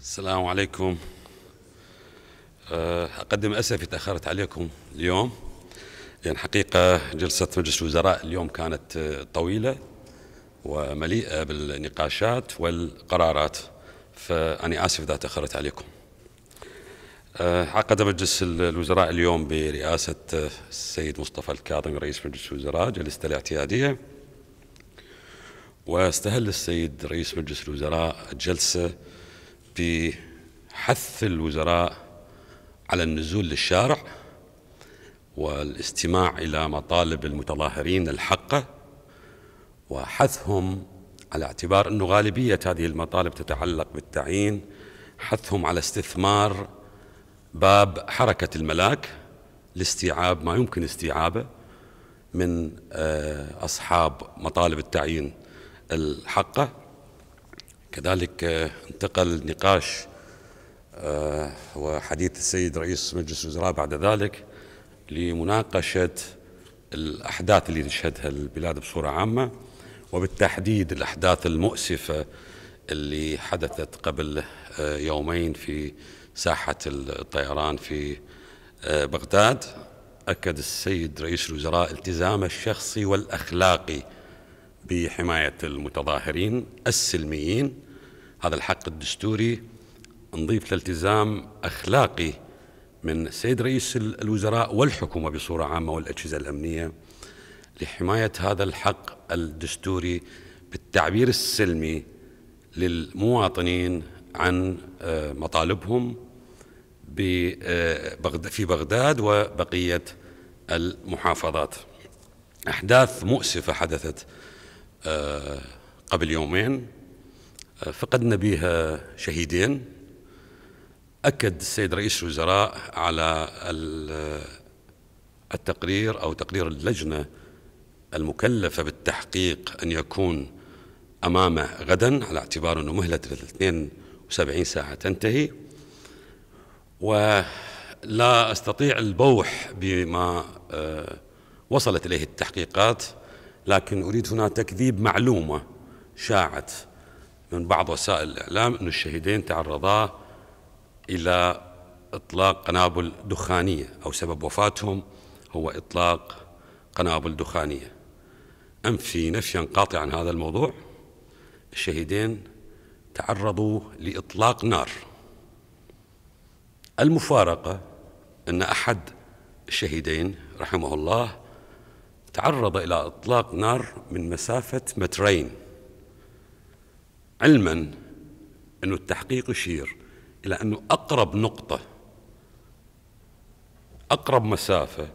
السلام عليكم أه، أقدم أسفي تأخرت عليكم اليوم لأن يعني حقيقة جلسة مجلس الوزراء اليوم كانت أه، طويلة ومليئة بالنقاشات والقرارات فأني آسف إذا تأخرت عليكم أه، عقد مجلس الوزراء اليوم برئاسة السيد مصطفى الكاظمي رئيس مجلس الوزراء جلسة الاعتيادية واستهل السيد رئيس مجلس الوزراء الجلسة بحث الوزراء على النزول للشارع والاستماع إلى مطالب المتظاهرين الحقة وحثهم على اعتبار أنه غالبية هذه المطالب تتعلق بالتعيين حثهم على استثمار باب حركة الملاك لاستيعاب ما يمكن استيعابه من آه، أصحاب مطالب التعيين الحقه كذلك آه، انتقل نقاش آه، وحديث السيد رئيس مجلس الوزراء بعد ذلك لمناقشة الأحداث اللي تشهدها البلاد بصورة عامة وبالتحديد الأحداث المؤسفة اللي حدثت قبل آه، يومين في ساحة الطيران في بغداد أكد السيد رئيس الوزراء التزامه الشخصي والأخلاقي بحماية المتظاهرين السلميين هذا الحق الدستوري نضيف لالتزام أخلاقي من السيد رئيس الوزراء والحكومة بصورة عامة والأجهزة الأمنية لحماية هذا الحق الدستوري بالتعبير السلمي للمواطنين عن آه، مطالبهم آه، في بغداد وبقية المحافظات أحداث مؤسفة حدثت آه، قبل يومين آه، فقدنا بها شهيدين أكد السيد رئيس الوزراء على التقرير أو تقرير اللجنة المكلفة بالتحقيق أن يكون أمامه غدا على اعتبار أنه مهلة 72 ساعة تنتهي ولا أستطيع البوح بما آه، وصلت إليه التحقيقات لكن أريد هنا تكذيب معلومة شاعت من بعض وسائل الإعلام أن الشهيدين تعرضا إلى إطلاق قنابل دخانية أو سبب وفاتهم هو إطلاق قنابل دخانية أنفي نفيا قاطعا هذا الموضوع الشهيدين تعرضوا لإطلاق نار المفارقة أن أحد الشهيدين رحمه الله تعرض إلى إطلاق نار من مسافة مترين علما أن التحقيق يشير إلى أنه أقرب نقطة أقرب مسافة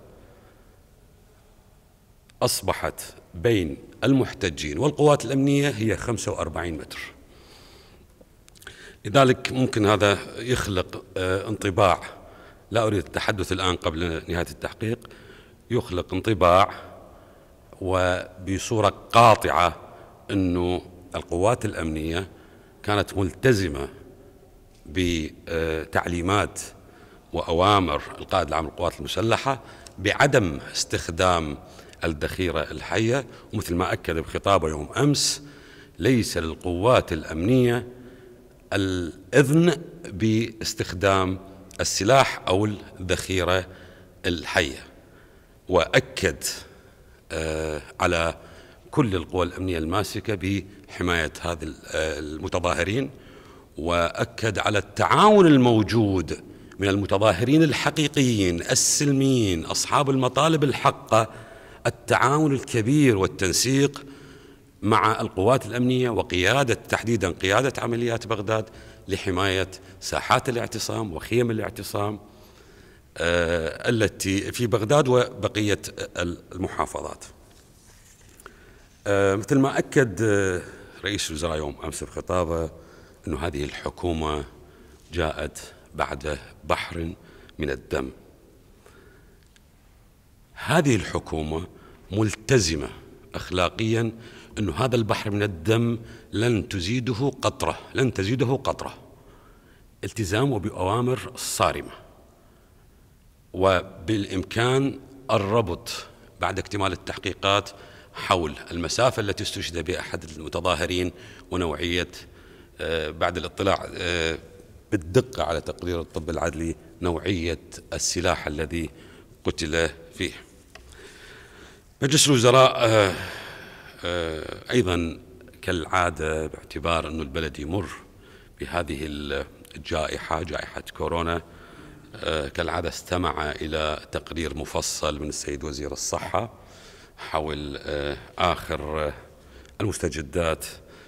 أصبحت بين المحتجين والقوات الأمنية هي 45 متر لذلك ممكن هذا يخلق آه، انطباع لا أريد التحدث الآن قبل نهاية التحقيق يخلق انطباع وبصورة قاطعة أنه القوات الأمنية كانت ملتزمة بتعليمات وأوامر القائد العام للقوات المسلحة بعدم استخدام الذخيرة الحية ومثل ما أكد بخطابه يوم أمس ليس للقوات الأمنية الإذن باستخدام السلاح أو الذخيرة الحية وأكد آه، على كل القوى الأمنية الماسكة بحماية هذا آه، المتظاهرين وأكد على التعاون الموجود من المتظاهرين الحقيقيين السلميين أصحاب المطالب الحقة التعاون الكبير والتنسيق مع القوات الأمنية وقيادة تحديدا قيادة عمليات بغداد لحماية ساحات الاعتصام وخيم الاعتصام آه، التي في بغداد وبقية المحافظات آه، مثل ما أكد آه، رئيس الوزراء يوم أمس في خطابه أن هذه الحكومة جاءت بعد بحر من الدم هذه الحكومة ملتزمة أخلاقيا أن هذا البحر من الدم لن تزيده قطرة لن تزيده قطرة التزام وبأوامر صارمة وبالإمكان الربط بعد اكتمال التحقيقات حول المسافة التي استشهد بها أحد المتظاهرين ونوعية آه، بعد الاطلاع آه، بالدقة على تقرير الطب العدلي نوعية السلاح الذي قتل فيه مجلس الوزراء آه، أيضا كالعادة باعتبار أن البلد يمر بهذه الجائحة جائحة كورونا آه، كالعادة استمع إلى تقرير مفصل من السيد وزير الصحة حول آه، آخر آه، المستجدات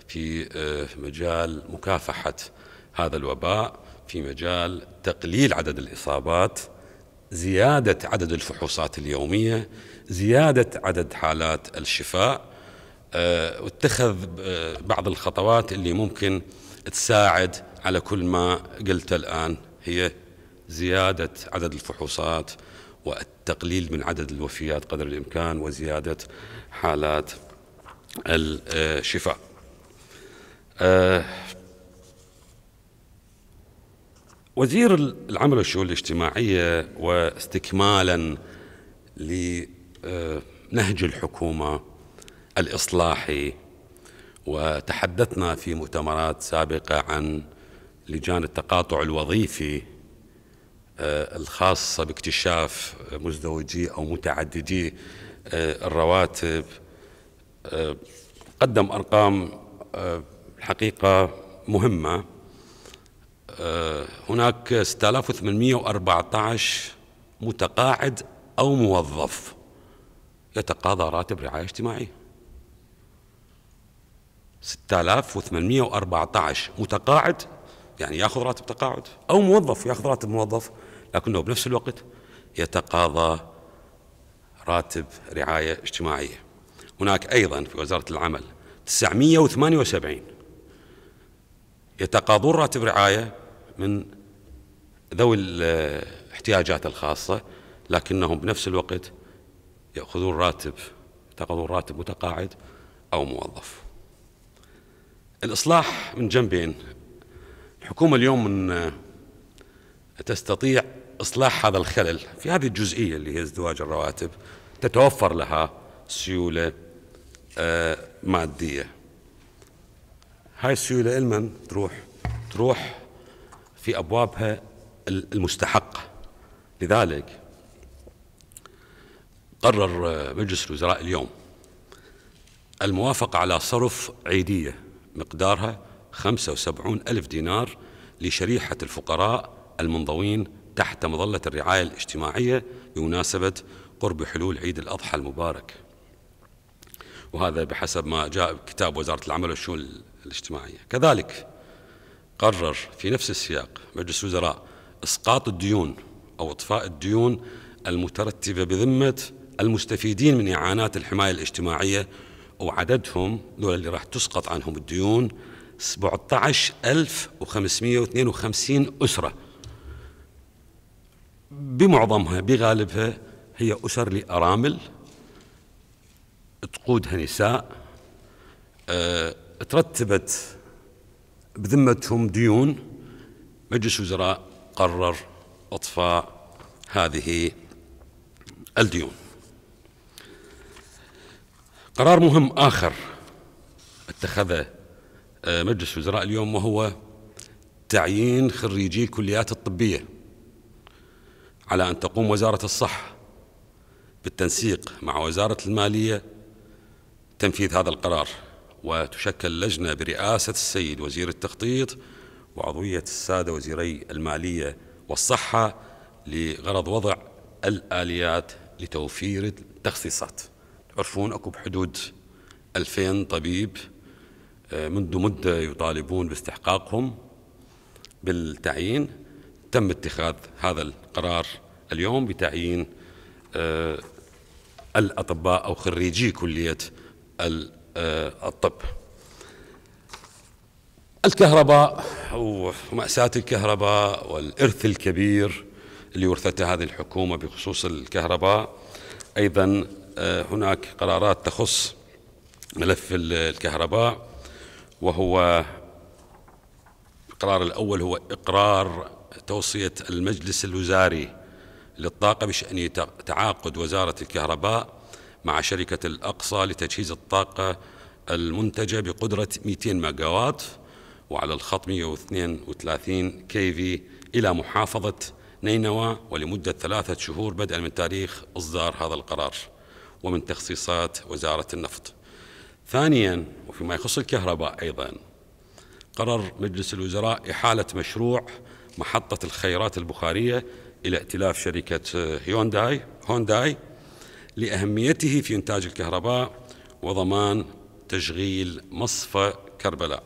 في مجال مكافحة هذا الوباء في مجال تقليل عدد الإصابات زيادة عدد الفحوصات اليومية زيادة عدد حالات الشفاء واتخذ بعض الخطوات اللي ممكن تساعد على كل ما قلت الآن هي زيادة عدد الفحوصات والتقليل من عدد الوفيات قدر الإمكان وزيادة حالات الشفاء أه، وزير العمل والشؤون الاجتماعية واستكمالا لنهج الحكومة الإصلاحي وتحدثنا في مؤتمرات سابقة عن لجان التقاطع الوظيفي آه، الخاصة باكتشاف مزدوجي أو متعددي آه، الرواتب آه، قدم أرقام الحقيقة مهمة هناك 6814 متقاعد أو موظف يتقاضى راتب رعاية اجتماعية 6814 متقاعد يعني ياخذ راتب تقاعد او موظف ياخذ راتب موظف لكنه بنفس الوقت يتقاضى راتب رعاية اجتماعية هناك أيضا في وزارة العمل 978 يتقاضون راتب رعاية من ذوي الاحتياجات الخاصة لكنهم بنفس الوقت يأخذون راتب يتقاضون راتب متقاعد أو موظف الإصلاح من جنبين الحكومة اليوم من تستطيع إصلاح هذا الخلل في هذه الجزئية اللي هي ازدواج الرواتب تتوفر لها سيولة آه مادية هاي السيولة لمن تروح تروح في أبوابها المستحقة لذلك قرر آه، مجلس الوزراء اليوم الموافقة على صرف عيدية مقدارها 75 ألف دينار لشريحة الفقراء المنضوين تحت مظلة الرعاية الاجتماعية بمناسبة قرب حلول عيد الأضحى المبارك وهذا بحسب ما جاء كتاب وزارة العمل والشؤون الاجتماعية كذلك قرر في نفس السياق مجلس الوزراء إسقاط الديون أو إطفاء الديون المترتبة بذمة المستفيدين من إعانات الحماية الاجتماعية وعددهم دول اللي راح تسقط عنهم الديون 17552 أسرة بمعظمها بغالبها هي أسر لأرامل تقودها نساء أه ترتبت بذمتهم ديون مجلس وزراء قرر اطفاء هذه الديون قرار مهم اخر اتخذه آه، مجلس وزراء اليوم وهو تعيين خريجي الكليات الطبيه على أن تقوم وزارة الصحة بالتنسيق مع وزارة المالية تنفيذ هذا القرار وتشكل لجنة برئاسة السيد وزير التخطيط وعضوية السادة وزيري المالية والصحة لغرض وضع الآليات لتوفير التخصيصات تعرفون أكو بحدود 2000 طبيب آه، منذ مدة يطالبون باستحقاقهم بالتعيين تم اتخاذ هذا القرار اليوم بتعيين آه، الأطباء أو خريجي كلية آه، الطب الكهرباء ومأساة الكهرباء والإرث الكبير اللي ورثته هذه الحكومة بخصوص الكهرباء أيضا آه، هناك قرارات تخص ملف الكهرباء وهو الإقرار الأول هو إقرار توصية المجلس الوزاري للطاقة بشأن تعاقد وزارة الكهرباء مع شركة الأقصى لتجهيز الطاقة المنتجة بقدرة 200 ميجاوات وعلى الخط 132 كي في إلى محافظة نينوى ولمدة ثلاثة شهور بدءا من تاريخ إصدار هذا القرار ومن تخصيصات وزارة النفط ثانيا وفيما يخص الكهرباء أيضا قرر مجلس الوزراء إحالة مشروع محطة الخيرات البخارية إلى ائتلاف شركة آه، هيونداي هونداي لأهميته في إنتاج الكهرباء وضمان تشغيل مصفى كربلاء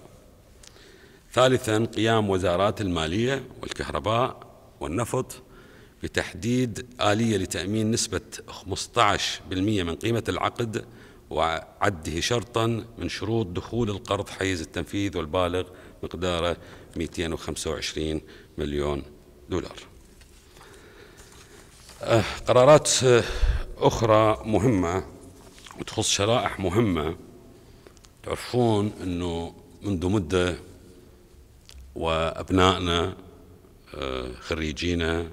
ثالثا قيام وزارات المالية والكهرباء والنفط بتحديد آلية لتأمين نسبة 15% من قيمة العقد وعده شرطا من شروط دخول القرض حيز التنفيذ والبالغ مقداره 225 مليون دولار أه، قرارات أه، أخرى مهمة وتخص شرائح مهمة تعرفون أنه منذ مدة وأبنائنا أه، خريجينا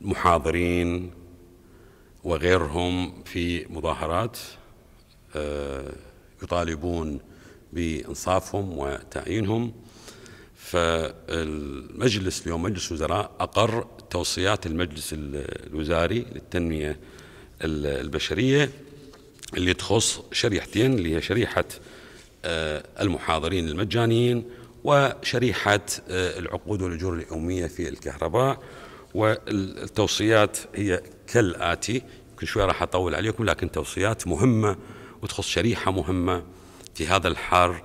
محاضرين وغيرهم في مظاهرات يطالبون بإنصافهم وتعيينهم فالمجلس اليوم مجلس وزراء أقر توصيات المجلس الوزاري للتنمية البشرية اللي تخص شريحتين اللي هي شريحة آه، المحاضرين المجانيين وشريحة آه، العقود والأجور اليومية في الكهرباء والتوصيات هي كالآتي يمكن شوي راح أطول عليكم لكن توصيات مهمة وتخص شريحة مهمة في هذا الحر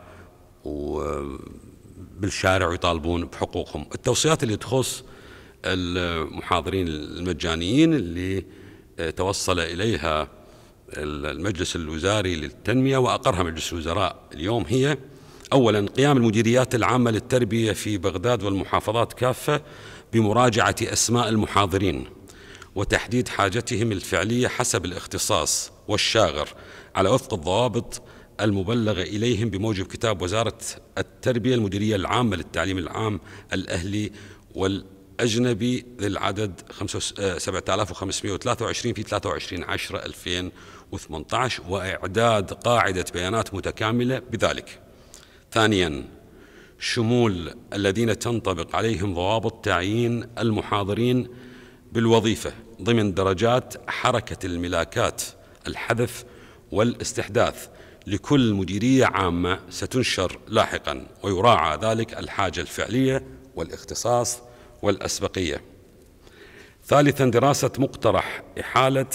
وبالشارع ويطالبون بحقوقهم التوصيات اللي تخص المحاضرين المجانيين اللي توصل إليها المجلس الوزاري للتنمية وأقرها مجلس الوزراء اليوم هي أولا قيام المديريات العامة للتربية في بغداد والمحافظات كافة بمراجعة أسماء المحاضرين وتحديد حاجتهم الفعلية حسب الاختصاص والشاغر على وفق الضوابط المبلغ إليهم بموجب كتاب وزارة التربية المديرية العامة للتعليم العام الأهلي والأجنبي للعدد 7523 آه، في 23 10 2018 وإعداد قاعدة بيانات متكاملة بذلك ثانياً شمول الذين تنطبق عليهم ضوابط تعيين المحاضرين بالوظيفة ضمن درجات حركة الملاكات الحذف والاستحداث لكل مديرية عامة ستنشر لاحقا ويراعى ذلك الحاجة الفعلية والاختصاص والأسبقية ثالثا دراسة مقترح إحالة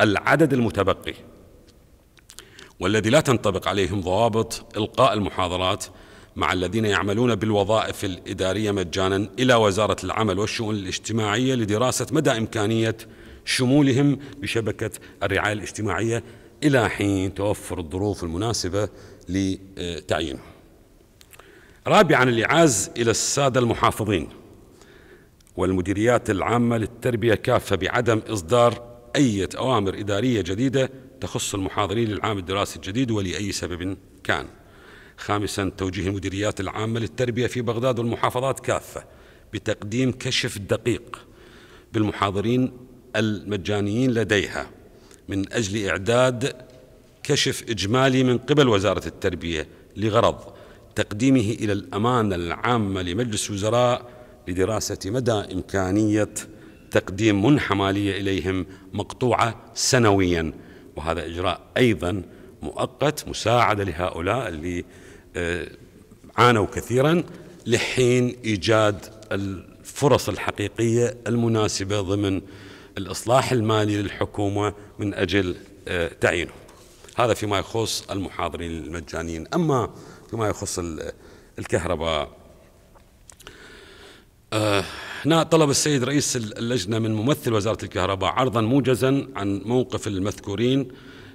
العدد المتبقي والذي لا تنطبق عليهم ضوابط إلقاء المحاضرات مع الذين يعملون بالوظائف الإدارية مجانا إلى وزارة العمل والشؤون الاجتماعية لدراسة مدى إمكانية شمولهم بشبكة الرعاية الاجتماعية إلى حين توفر الظروف المناسبة لتعيينه رابعا الإعاز إلى السادة المحافظين والمديريات العامة للتربية كافة بعدم إصدار أي أوامر إدارية جديدة تخص المحاضرين للعام الدراسي الجديد ولأي سبب كان خامسا توجيه المديريات العامة للتربية في بغداد والمحافظات كافة بتقديم كشف دقيق بالمحاضرين المجانيين لديها من أجل إعداد كشف إجمالي من قبل وزارة التربية لغرض تقديمه إلى الأمانة العامة لمجلس الوزراء لدراسة مدى إمكانية تقديم منحة مالية إليهم مقطوعة سنويا وهذا إجراء أيضا مؤقت مساعدة لهؤلاء اللي آه، عانوا كثيرا لحين إيجاد الفرص الحقيقية المناسبة ضمن الإصلاح المالي للحكومة من أجل آه، تعيينه هذا فيما يخص المحاضرين المجانيين أما فيما يخص الكهرباء آه، هنا طلب السيد رئيس اللجنة من ممثل وزارة الكهرباء عرضا موجزا عن موقف المذكورين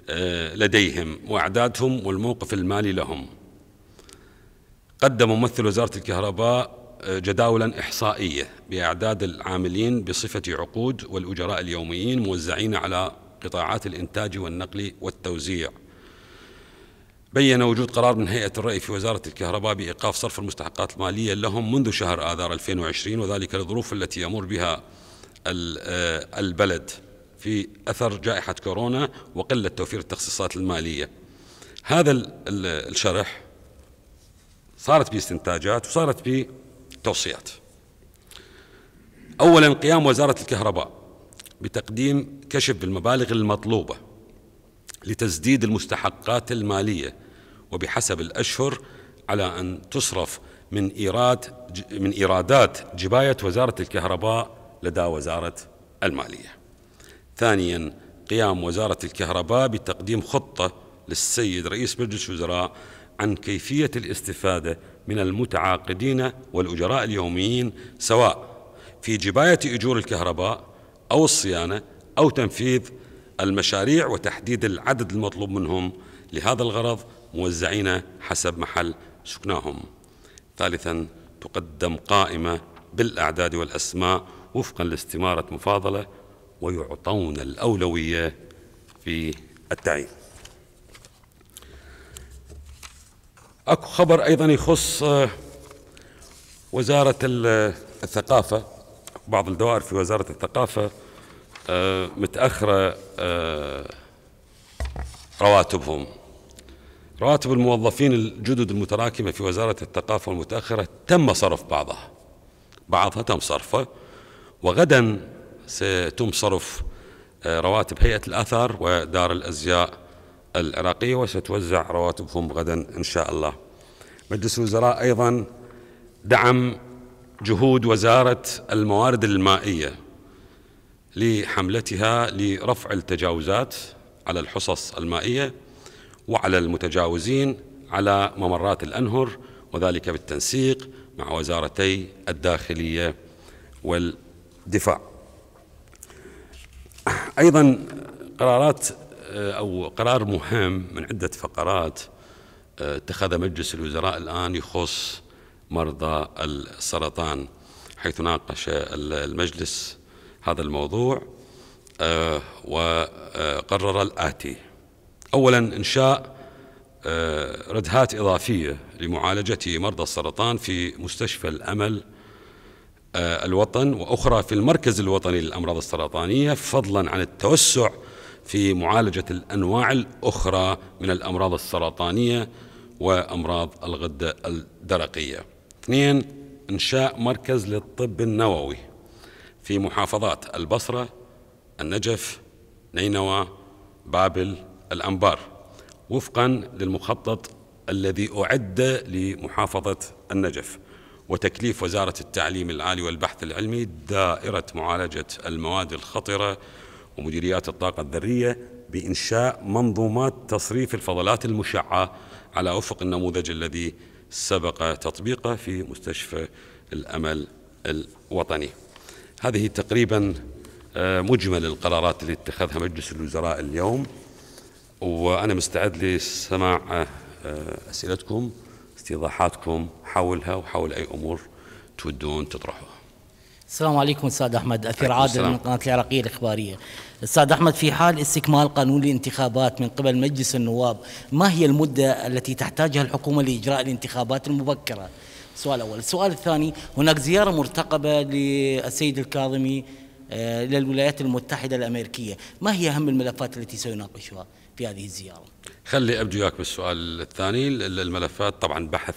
آه، لديهم وأعدادهم والموقف المالي لهم قدم ممثل وزارة الكهرباء جداولا إحصائية بأعداد العاملين بصفة عقود والأجراء اليوميين موزعين على قطاعات الإنتاج والنقل والتوزيع بين وجود قرار من هيئة الرأي في وزارة الكهرباء بإيقاف صرف المستحقات المالية لهم منذ شهر آذار 2020 وذلك للظروف التي يمر بها آه، البلد في أثر جائحة كورونا وقلة توفير التخصيصات المالية هذا الشرح صارت به استنتاجات وصارت به توصيات أولا قيام وزارة الكهرباء بتقديم كشف بالمبالغ المطلوبة لتسديد المستحقات المالية وبحسب الأشهر على أن تصرف من إيراد من إيرادات جباية وزارة الكهرباء لدى وزارة المالية. ثانيا قيام وزارة الكهرباء بتقديم خطة للسيد رئيس مجلس الوزراء عن كيفية الاستفادة من المتعاقدين والأجراء اليوميين سواء في جباية أجور الكهرباء أو الصيانة أو تنفيذ المشاريع وتحديد العدد المطلوب منهم لهذا الغرض موزعين حسب محل سكناهم ثالثا تقدم قائمة بالأعداد والأسماء وفقا لاستمارة مفاضلة ويعطون الأولوية في التعيين اكو خبر ايضا يخص آه، وزاره الثقافه بعض الدوائر في وزاره الثقافه آه، متاخره آه، رواتبهم رواتب الموظفين الجدد المتراكمه في وزاره الثقافه المتاخره تم صرف بعضها بعضها تم صرفه وغدا سيتم صرف رواتب هيئه الاثار ودار الازياء العراقية وستوزع رواتبهم غدا إن شاء الله مجلس الوزراء أيضا دعم جهود وزارة الموارد المائية لحملتها لرفع التجاوزات على الحصص المائية وعلى المتجاوزين على ممرات الأنهر وذلك بالتنسيق مع وزارتي الداخلية والدفاع أيضا قرارات آه، أو قرار مهم من عدة فقرات آه، اتخذ مجلس الوزراء الآن يخص مرضى السرطان حيث ناقش المجلس هذا الموضوع آه، وقرر الآتي أولا إنشاء ردهات إضافية لمعالجة مرضى السرطان في مستشفى الأمل الوطن وأخرى في المركز الوطني للأمراض السرطانية فضلا عن التوسع في معالجة الأنواع الأخرى من الأمراض السرطانية وأمراض الغدة الدرقية اثنين إنشاء مركز للطب النووي في محافظات البصرة النجف نينوى بابل الأنبار وفقا للمخطط الذي أعد لمحافظة النجف وتكليف وزارة التعليم العالي والبحث العلمي دائرة معالجة المواد الخطرة ومديريات الطاقة الذرية بإنشاء منظومات تصريف الفضلات المشعة على وفق النموذج الذي سبق تطبيقه في مستشفى الأمل الوطني هذه تقريبا آه، مجمل القرارات اللي اتخذها مجلس الوزراء اليوم وأنا مستعد لسماع آه، آه، أسئلتكم استيضاحاتكم حولها وحول أي أمور تودون تطرحوها السلام عليكم استاذ احمد اثير عادل من قناه العراقيه الاخباريه استاذ احمد في حال استكمال قانون الانتخابات من قبل مجلس النواب ما هي المده التي تحتاجها الحكومه لاجراء الانتخابات المبكره سؤال اول السؤال الثاني هناك زياره مرتقبه للسيد الكاظمي آه، للولايات المتحده الامريكيه ما هي اهم الملفات التي سيناقشها في هذه الزياره خلي ابدو وياك بالسؤال الثاني الملفات طبعا بحث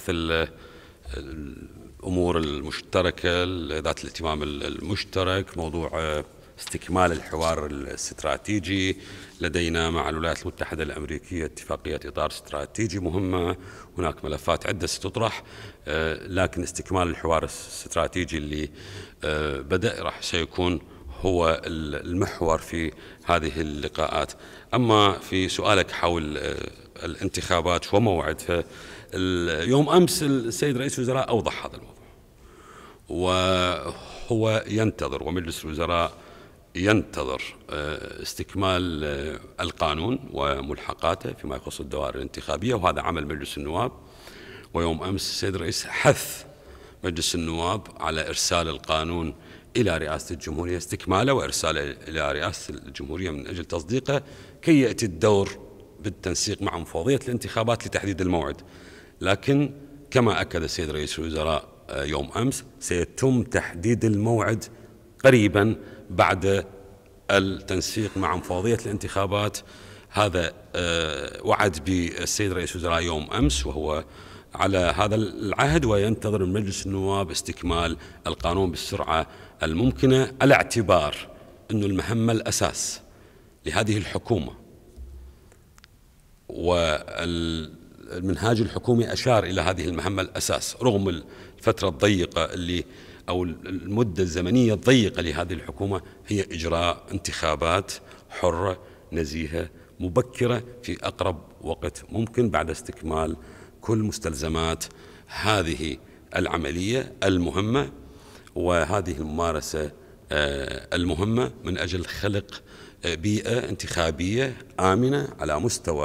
الامور المشتركه ذات الاهتمام المشترك موضوع آه، استكمال الحوار الاستراتيجي لدينا مع الولايات المتحدة الأمريكية اتفاقية إطار استراتيجي مهمة هناك ملفات عدة ستطرح آه، لكن استكمال الحوار الاستراتيجي اللي آه، بدأ راح سيكون هو المحور في هذه اللقاءات أما في سؤالك حول آه، الانتخابات وموعدها يوم أمس السيد رئيس الوزراء أوضح هذا الموضوع وهو ينتظر ومجلس الوزراء ينتظر آه، استكمال آه، القانون وملحقاته فيما يخص الدوائر الانتخابية وهذا عمل مجلس النواب ويوم أمس السيد الرئيس حث مجلس النواب على إرسال القانون إلى رئاسة الجمهورية استكماله وإرساله إلى رئاسة الجمهورية من أجل تصديقه كي يأتي الدور بالتنسيق مع مفوضية الانتخابات لتحديد الموعد لكن كما أكد السيد رئيس الوزراء آه، يوم أمس سيتم تحديد الموعد قريبا بعد التنسيق مع مفوضية الانتخابات هذا آه، وعد بالسيد رئيس الوزراء يوم أمس وهو على هذا العهد وينتظر من مجلس النواب استكمال القانون بالسرعة الممكنة على اعتبار أن المهمة الأساس لهذه الحكومة والمنهاج الحكومي أشار إلى هذه المهمة الأساس رغم الفترة الضيقة اللي أو المدة الزمنية الضيقة لهذه الحكومة هي إجراء انتخابات حرة نزيهة مبكرة في أقرب وقت ممكن بعد استكمال كل مستلزمات هذه العملية المهمة وهذه الممارسة آه، المهمة من أجل خلق آه، بيئة انتخابية آمنة على مستوى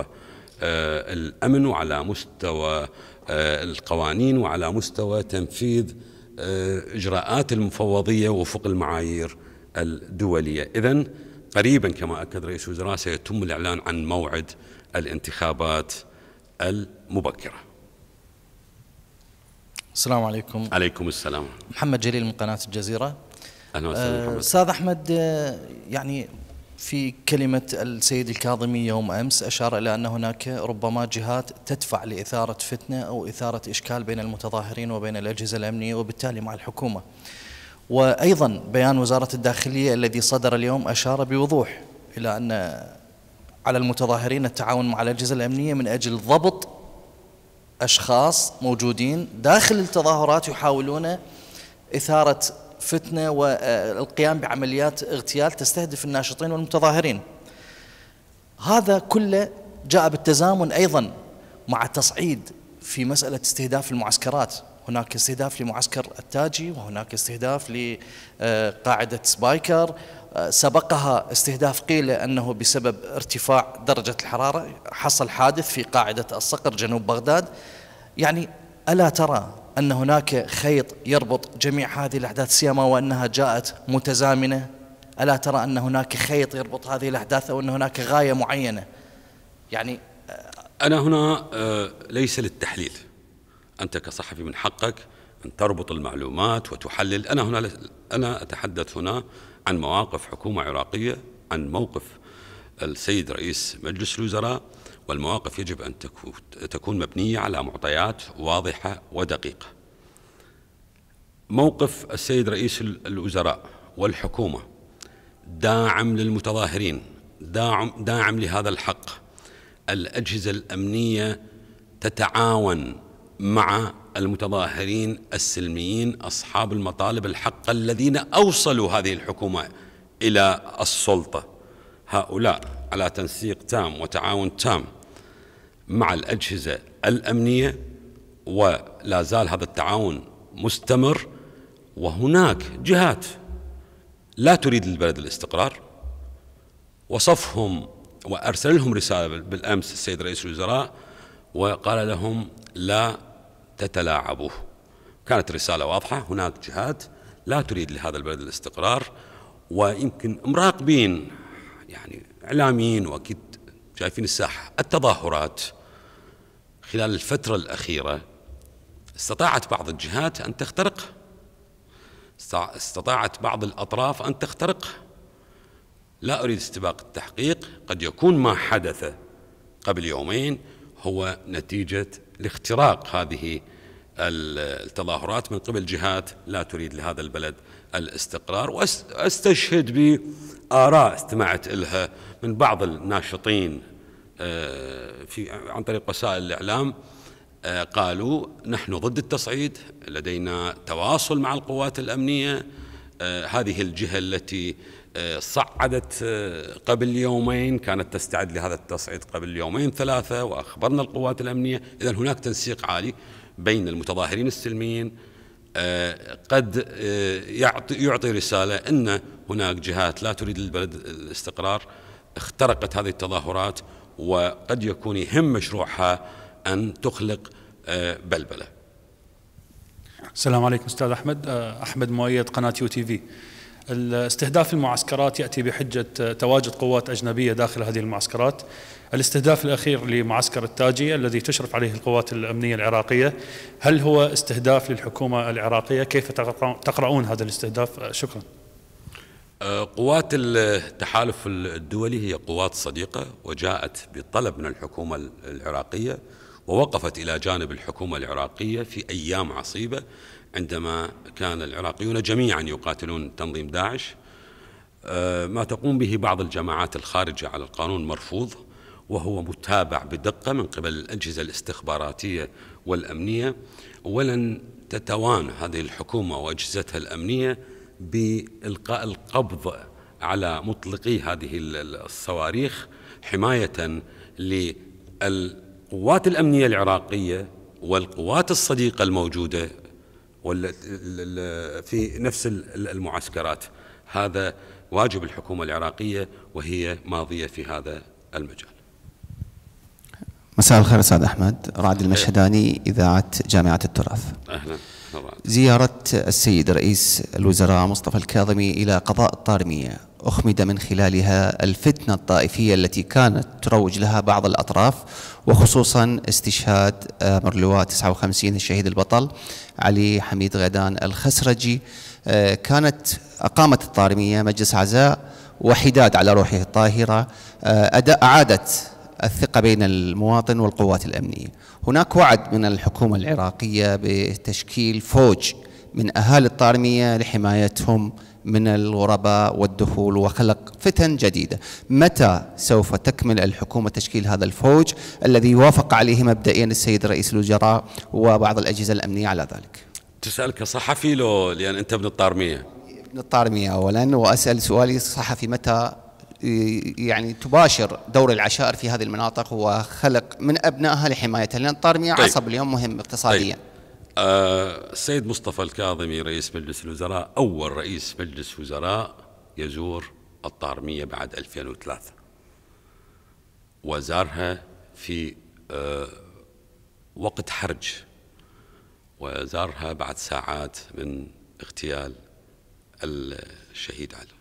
آه، الأمن وعلى مستوى القوانين وعلى مستوى تنفيذ الإجراءات آه، المفوضية وفق المعايير الدولية إذا قريبا كما أكد رئيس الوزراء سيتم الإعلان عن موعد الانتخابات المبكرة السلام عليكم عليكم السلام محمد جليل من قناة الجزيرة أهلا وسهلا محمد آه، أستاذ أحمد آه، يعني في كلمة السيد الكاظمي يوم أمس أشار إلى أن هناك ربما جهات تدفع لإثارة فتنة أو إثارة إشكال بين المتظاهرين وبين الأجهزة الأمنية وبالتالي مع الحكومة وأيضا بيان وزارة الداخلية الذي صدر اليوم أشار بوضوح إلى أن على المتظاهرين التعاون مع الأجهزة الأمنية من أجل ضبط أشخاص موجودين داخل التظاهرات يحاولون إثارة فتنة والقيام بعمليات اغتيال تستهدف الناشطين والمتظاهرين هذا كله جاء بالتزامن أيضا مع تصعيد في مسألة استهداف المعسكرات هناك استهداف لمعسكر التاجي وهناك استهداف لقاعدة سبايكر سبقها استهداف قيل أنه بسبب ارتفاع درجة الحرارة حصل حادث في قاعدة الصقر جنوب بغداد يعني ألا ترى أن هناك خيط يربط جميع هذه الأحداث سيما وأنها جاءت متزامنة ألا ترى أن هناك خيط يربط هذه الأحداث أو أن هناك غاية معينة يعني آه، أنا هنا آه، ليس للتحليل أنت كصحفي من حقك أن تربط المعلومات وتحلل أنا هنا أنا أتحدث هنا عن مواقف حكومة عراقية عن موقف السيد رئيس مجلس الوزراء والمواقف يجب أن تكون مبنية على معطيات واضحة ودقيقة موقف السيد رئيس الوزراء والحكومة داعم للمتظاهرين داعم, داعم لهذا الحق الأجهزة الأمنية تتعاون مع المتظاهرين السلميين أصحاب المطالب الحقة الذين أوصلوا هذه الحكومة إلى السلطة هؤلاء على تنسيق تام وتعاون تام مع الأجهزة الأمنية ولا زال هذا التعاون مستمر وهناك جهات لا تريد للبلد الاستقرار وصفهم وأرسل لهم رسالة بالأمس السيد رئيس الوزراء وقال لهم لا تتلاعبوا كانت رساله واضحة هناك جهات لا تريد لهذا البلد الاستقرار ويمكن مراقبين يعني إعلاميين وأكيد شايفين الساحة التظاهرات خلال الفترة الأخيرة استطاعت بعض الجهات أن تخترق استطاعت بعض الأطراف أن تخترق لا أريد استباق التحقيق قد يكون ما حدث قبل يومين هو نتيجة لاختراق هذه التظاهرات من قبل جهات لا تريد لهذا البلد الاستقرار واستشهد بآراء استمعت إلها من بعض الناشطين آه، في عن طريق وسائل الإعلام آه، قالوا نحن ضد التصعيد لدينا تواصل مع القوات الأمنية آه، هذه الجهة التي صعدت قبل يومين كانت تستعد لهذا التصعيد قبل يومين ثلاثة وأخبرنا القوات الأمنية إذا هناك تنسيق عالي بين المتظاهرين السلميين قد يعطي رسالة أن هناك جهات لا تريد للبلد الاستقرار اخترقت هذه التظاهرات وقد يكون يهم مشروعها أن تخلق آه، بلبلة السلام عليكم أستاذ أحمد آه، أحمد مؤيد قناة يو تي في استهداف المعسكرات يأتي بحجة آه، تواجد قوات أجنبية داخل هذه المعسكرات الاستهداف الأخير لمعسكر التاجي الذي تشرف عليه القوات الأمنية العراقية هل هو استهداف للحكومة العراقية كيف تقرؤون هذا الاستهداف شكرا آه، قوات التحالف الدولي هي قوات صديقة وجاءت بطلب من الحكومة العراقية ووقفت إلى جانب الحكومة العراقية في أيام عصيبة عندما كان العراقيون جميعا يقاتلون تنظيم داعش آه، ما تقوم به بعض الجماعات الخارجة على القانون مرفوض وهو متابع بدقة من قبل الأجهزة الاستخباراتية والأمنية ولن تتوان هذه الحكومة وأجهزتها الأمنية بالقاء القبض على مطلقي هذه الصواريخ حمايه للقوات الامنيه العراقيه والقوات الصديقه الموجوده في نفس المعسكرات هذا واجب الحكومه العراقيه وهي ماضيه في هذا المجال. مساء الخير استاذ احمد، رعد المشهداني اذاعه جامعه التراث. اهلا. زيارة السيد رئيس الوزراء مصطفى الكاظمي إلى قضاء الطارمية أخمد من خلالها الفتنة الطائفية التي كانت تروج لها بعض الأطراف وخصوصا استشهاد مرلواء 59 الشهيد البطل علي حميد غدان الخسرجي كانت أقامت الطارمية مجلس عزاء وحداد على روحه الطاهرة أعادت الثقة بين المواطن والقوات الأمنية هناك وعد من الحكومة العراقية بتشكيل فوج من أهالي الطارمية لحمايتهم من الغرباء والدخول وخلق فتن جديدة متى سوف تكمل الحكومة تشكيل هذا الفوج الذي وافق عليه مبدئيا السيد رئيس الوزراء وبعض الأجهزة الأمنية على ذلك تسألك صحفي لو لأن أنت من الطارمية من الطارمية أولا وأسأل سؤالي صحفي متى يعني تباشر دور العشائر في هذه المناطق وخلق من ابنائها لحمايتها لان الطارميه طيب. عصب اليوم مهم اقتصاديا. طيب. آه السيد مصطفى الكاظمي رئيس مجلس الوزراء اول رئيس مجلس وزراء يزور الطارميه بعد 2003 وزارها في آه وقت حرج وزارها بعد ساعات من اغتيال الشهيد علي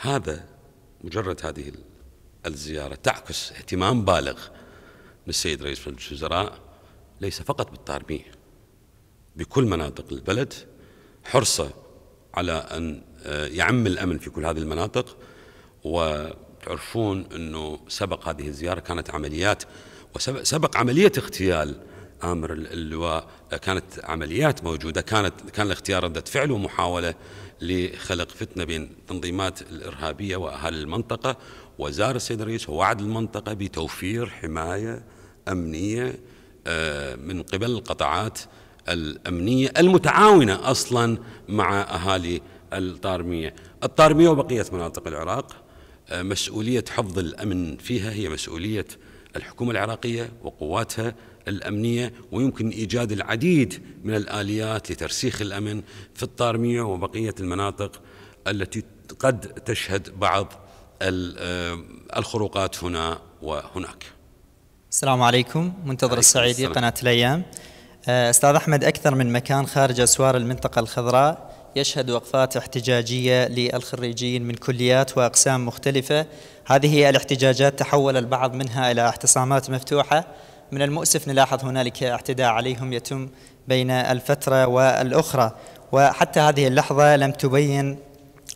هذا مجرد هذه الزيارة تعكس اهتمام بالغ من السيد رئيس مجلس الوزراء ليس فقط بالتارمية بكل مناطق البلد حرصه على أن آه، يعم الأمن في كل هذه المناطق وتعرفون أنه سبق هذه الزيارة كانت عمليات وسبق عملية اغتيال آمر اللواء كانت عمليات موجودة كانت كان الاختيار ردة فعل ومحاولة لخلق فتنة بين التنظيمات الإرهابية وأهل المنطقة وزار السيد الرئيس ووعد المنطقة بتوفير حماية أمنية آه، من قبل القطاعات الأمنية المتعاونة أصلا مع أهالي الطارمية الطارمية وبقية مناطق العراق آه، مسؤولية حفظ الأمن فيها هي مسؤولية الحكومة العراقية وقواتها الأمنية ويمكن إيجاد العديد من الآليات لترسيخ الأمن في الطارمية وبقية المناطق التي قد تشهد بعض آه، الخروقات هنا وهناك السلام عليكم منتظر السعيدي قناة الأيام آه، أستاذ أحمد أكثر من مكان خارج أسوار المنطقة الخضراء يشهد وقفات احتجاجية للخريجين من كليات وأقسام مختلفة هذه الاحتجاجات تحول البعض منها إلى اعتصامات مفتوحة من المؤسف نلاحظ هنالك اعتداء عليهم يتم بين الفترة والأخرى وحتى هذه اللحظة لم تبين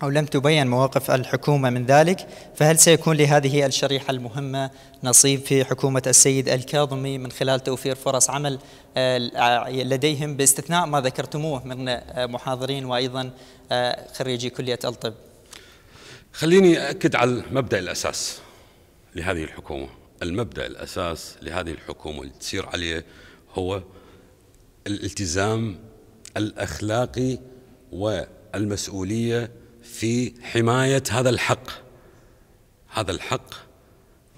أو لم تبين مواقف الحكومة من ذلك فهل سيكون لهذه الشريحة المهمة نصيب في حكومة السيد الكاظمي من خلال توفير فرص عمل آه، لديهم باستثناء ما ذكرتموه من آه، محاضرين وأيضا آه، خريجي كلية الطب خليني أكد على المبدأ الأساس لهذه الحكومة المبدأ الأساس لهذه الحكومة اللي تسير عليه هو الالتزام الأخلاقي والمسؤولية في حماية هذا الحق هذا الحق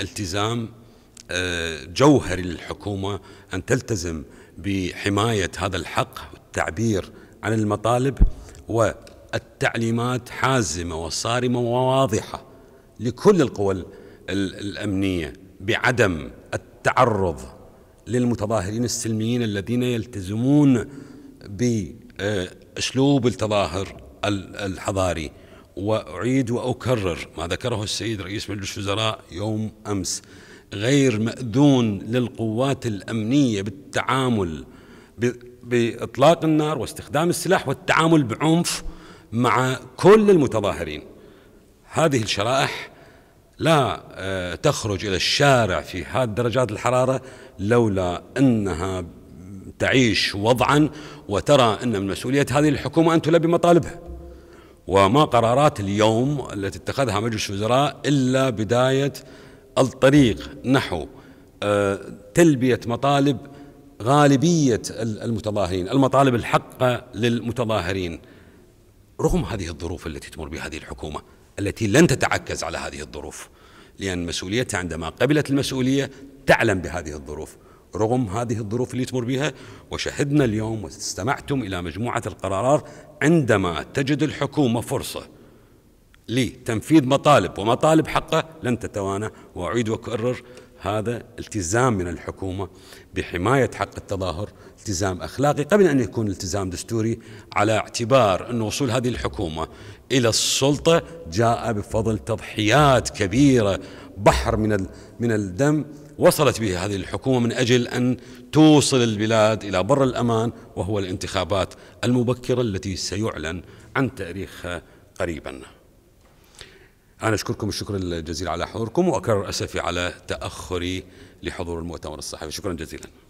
التزام آه، جوهري للحكومة أن تلتزم بحماية هذا الحق والتعبير عن المطالب والتعليمات حازمة وصارمة وواضحة لكل القوى الأمنية بعدم التعرض للمتظاهرين السلميين الذين يلتزمون باسلوب التظاهر الحضاري واعيد واكرر ما ذكره السيد رئيس مجلس الوزراء يوم امس غير ماذون للقوات الامنيه بالتعامل باطلاق النار واستخدام السلاح والتعامل بعنف مع كل المتظاهرين هذه الشرائح لا آه، تخرج إلى الشارع في هذه درجات الحرارة لولا أنها تعيش وضعا وترى أن من مسؤولية هذه الحكومة أن تلبي مطالبها وما قرارات اليوم التي اتخذها مجلس الوزراء إلا بداية الطريق نحو آه، تلبية مطالب غالبية المتظاهرين المطالب الحقة للمتظاهرين رغم هذه الظروف التي تمر بها هذه الحكومه التي لن تتعكز على هذه الظروف لأن مسؤوليتها عندما قبلت المسؤولية تعلم بهذه الظروف رغم هذه الظروف اللي تمر بها وشهدنا اليوم واستمعتم إلى مجموعة القرارات عندما تجد الحكومة فرصة لتنفيذ مطالب ومطالب حقه لن تتوانى وأعيد وأكرر هذا التزام من الحكومة بحماية حق التظاهر التزام أخلاقي قبل أن يكون التزام دستوري على اعتبار أن وصول هذه الحكومة إلى السلطة جاء بفضل تضحيات كبيرة بحر من من الدم وصلت به هذه الحكومة من أجل أن توصل البلاد إلى بر الأمان وهو الانتخابات المبكرة التي سيعلن عن تاريخها قريباً أنا أشكركم الشكر الجزيل على حضوركم وأكرر أسفي على تأخري لحضور المؤتمر الصحفي شكرا جزيلا